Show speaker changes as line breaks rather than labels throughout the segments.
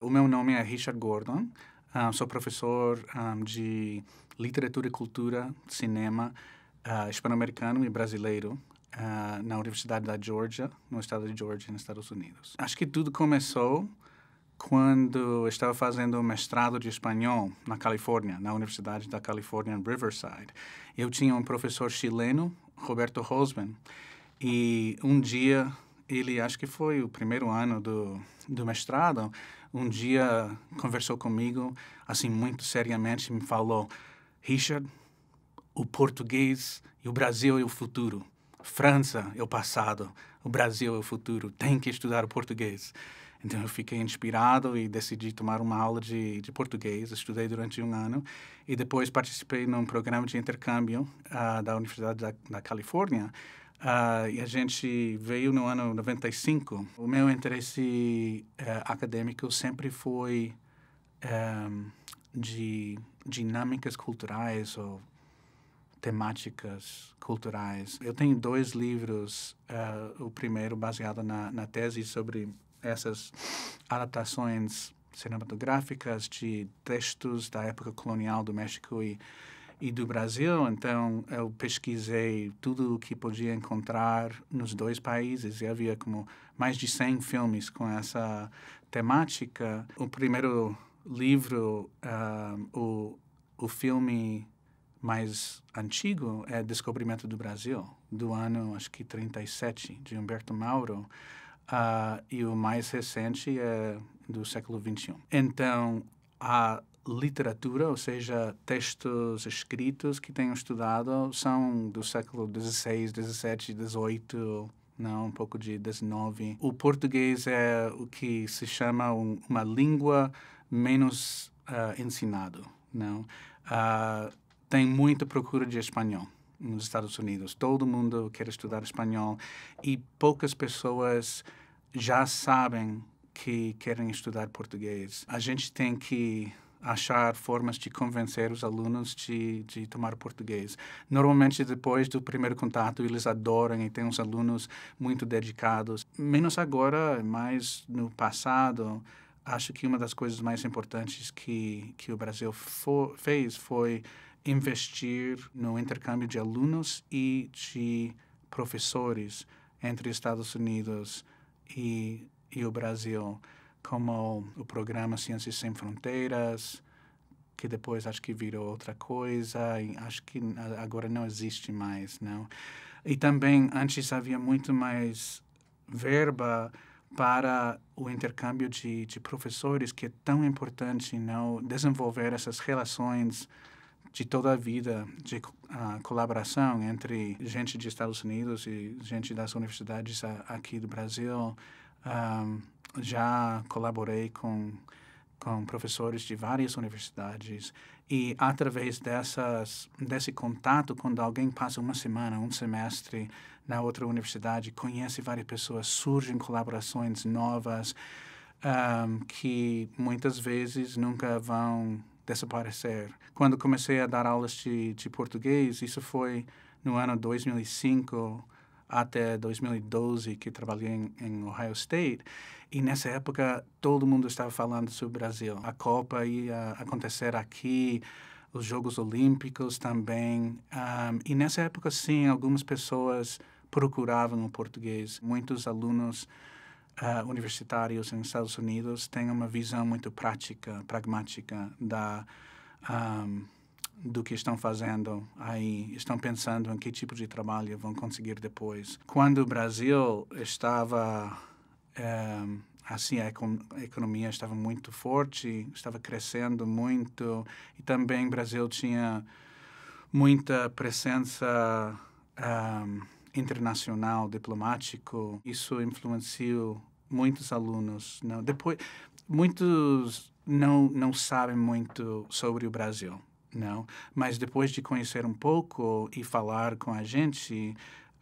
O meu nome é Richard Gordon, um, ah, sou professor um, ah, de literatura e cultura, cinema uh, hispano-americano e brasileiro uh, na Universidade da Georgia, no estado de Georgia, nos Estados Unidos. Acho que tudo começou quando estava fazendo o mestrado de espanhol na Califórnia, na Universidade da Califórnia em Riverside. Eu tinha um professor chileno, Roberto Rosman, e um dia ele acho que foi o primeiro ano do, do mestrado, um dia conversou comigo, assim, muito seriamente, me falou: Richard, o português e o Brasil e o futuro. França é o passado, o Brasil é o futuro, tem que estudar o português. Então eu fiquei inspirado e decidi tomar uma aula de, de português. Estudei durante um ano e depois participei num programa de intercâmbio uh, da Universidade da, da Califórnia. Uh, e a gente veio no ano 95. O meu interesse uh, acadêmico sempre foi um, eh, de dinâmicas culturais ou temáticas culturais. Eu tenho dois livros, uh, o primeiro baseado na, na tese sobre essas adaptações cinematográficas de textos da época colonial do México e, e do Brasil. Então, eu pesquisei tudo o que podia encontrar nos dois países e havia como mais de 100 filmes com essa temática. O primeiro livro, uh, o, o filme mais antigo é Descobrimento do Brasil, do ano, acho que 37, de Humberto Mauro. Uh, e o mais recente é do século 21. Então, a literatura, ou seja, textos escritos que tenho estudado são do século 16, 17, 18, não, um pouco de 19. O português é o que se chama um, uma língua menos uh, ensinado, não? Uh, tem muita procura de espanhol nos Estados Unidos. Todo mundo quer estudar espanhol e poucas pessoas já sabem que querem estudar português. A gente tem que achar formas de convencer os alunos de, de tomar português. Normalmente, depois do primeiro contato, eles adoram e tem uns alunos muito dedicados. Menos agora, mas no passado, acho que uma das coisas mais importantes que, que o Brasil for, fez foi investir no intercâmbio de alunos e de professores entre Estados Unidos e, e o Brasil, como o programa Ciências Sem Fronteiras, que depois acho que virou outra coisa, acho que agora não existe mais, não. E também antes havia muito mais verba para o intercâmbio de, de professores, que é tão importante, não, desenvolver essas relações de toda a vida de uh, colaboração entre gente dos Estados Unidos e gente das universidades a, aqui do Brasil. Um, já colaborei com com professores de várias universidades e através dessas desse contato quando alguém passa uma semana um semestre na outra universidade conhece várias pessoas surgem colaborações novas um, que muitas vezes nunca vão desaparecer. Quando comecei a dar aulas de, de português, isso foi no ano 2005 até 2012 que trabalhei em, em, Ohio State e nessa época todo mundo estava falando sobre o Brasil a Copa ia acontecer aqui os Jogos Olímpicos também um, e nessa época sim algumas pessoas procuravam o português muitos alunos uh, universitários nos Estados Unidos têm uma visão muito prática, pragmática da um, do que estão fazendo aí, estão pensando em que tipo de trabalho vão conseguir depois. Quando o Brasil estava um, assim a economia estava muito forte, estava crescendo muito e também o Brasil tinha muita presença um, internacional, diplomático, isso influenciou muitos alunos. Não, depois, muitos não não sabem muito sobre o Brasil, não. Mas depois de conhecer um pouco e falar com a gente,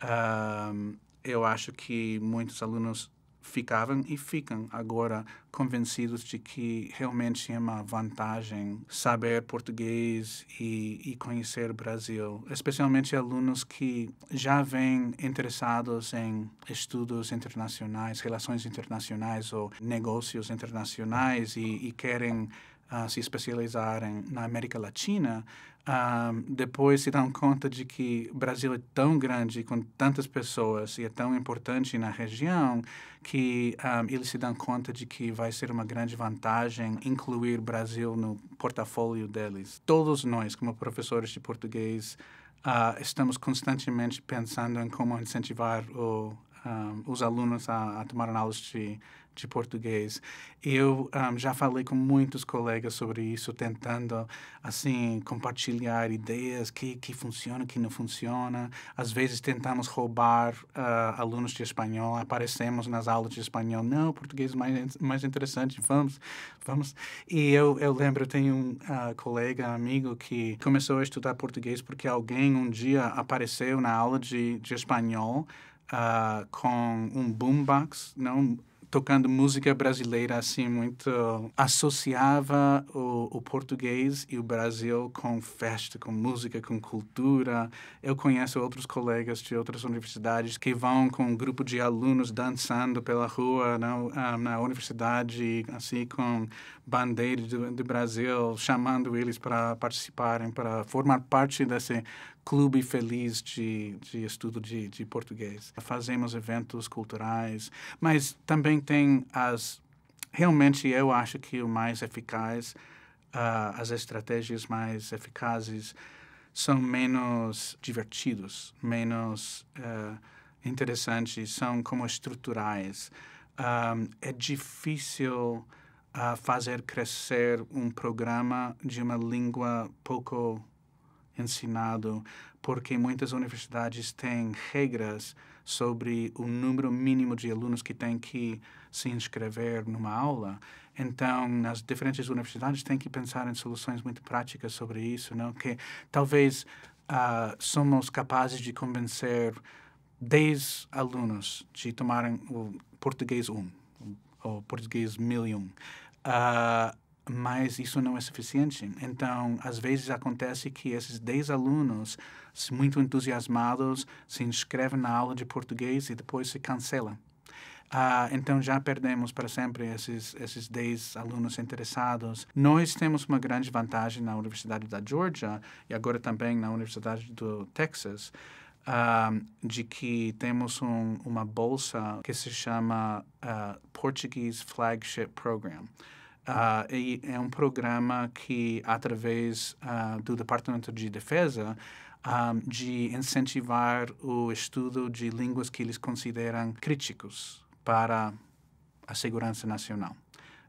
uh, eu acho que muitos alunos ficavam e ficam agora convencidos de que realmente é uma vantagem saber português e, e conhecer o Brasil, especialmente alunos que já vêm interessados em estudos internacionais, relações internacionais ou negócios internacionais e, e querem uh, se especializarem na América Latina, ah, depois se dão conta de que o Brasil é tão grande, com tantas pessoas, e é tão importante na região, que um, ah, eles se dão conta de que vai ser uma grande vantagem incluir o Brasil no portfólio deles. Todos nós, como professores de português, uh, estamos constantemente pensando em como incentivar o um, ah, os alunos a, a aulas de, de português. Eu um, ah, já falei com muitos colegas sobre isso, tentando assim compartilhar ideias que que funciona, que não funciona. Às vezes tentamos roubar uh, alunos de espanhol, aparecemos nas aulas de espanhol, não, português mais mais interessante, vamos, vamos. E eu eu lembro, eu tenho um uh, colega, amigo que começou a estudar português porque alguém um dia apareceu na aula de, de espanhol uh, com um boombox, não tocando música brasileira assim muito associava o, o, português e o Brasil com festa, com música, com cultura. Eu conheço outros colegas de outras universidades que vão com um grupo de alunos dançando pela rua na, ah, na universidade, assim com bandeiras do, do Brasil, chamando eles para participarem, para formar parte desse clube feliz de, de estudo de, de português. Fazemos eventos culturais, mas também tem as. Realmente, eu acho que o mais eficaz, uh, as estratégias mais eficazes são menos divertidos, menos uh, interessantes, são como estruturais. Um, ah, é difícil uh, fazer crescer um programa de uma língua pouco ensinado, porque muitas universidades têm regras sobre o número mínimo de alunos que têm que se inscrever numa aula. Então, nas diferentes universidades têm que pensar em soluções muito práticas sobre isso, não? Que talvez uh, somos capazes de convencer 10 alunos de tomarem o português 1, ou português 1001. Uh, ah, mas isso não é suficiente. Então, às vezes acontece que esses 10 alunos, muito entusiasmados, se inscrevem na aula de português e depois se cancelam. Ah, então já perdemos para sempre esses esses 10 alunos interessados. Nós temos uma grande vantagem na Universidade da Georgia e agora também na Universidade do Texas, ah, de que temos um, uma bolsa que se chama uh, Portuguese Flagship Program Uh, é um programa que, através uh, do Departamento de Defesa, um, ah, de incentivar o estudo de línguas que eles consideram críticos para a segurança nacional,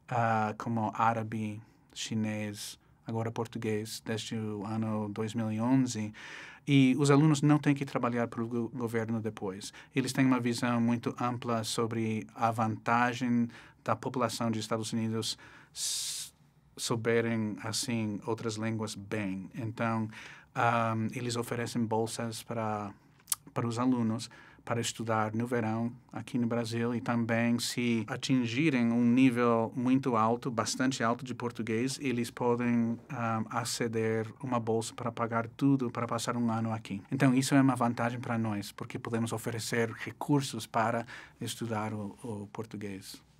uh, como árabe, chinês, agora português, desde o ano 2011. E os alunos não têm que trabalhar para o governo depois. Eles têm uma visão muito ampla sobre a vantagem da população dos Estados Unidos souberem, assim, outras línguas bem. Então, um, ah, eles oferecem bolsas para, para os alunos para estudar no verão aqui no Brasil e também se atingirem um nível muito alto, bastante alto de português, eles podem um, ah, aceder uma bolsa para pagar tudo para passar um ano aqui. Então isso é uma vantagem para nós porque podemos oferecer recursos para estudar o, o português.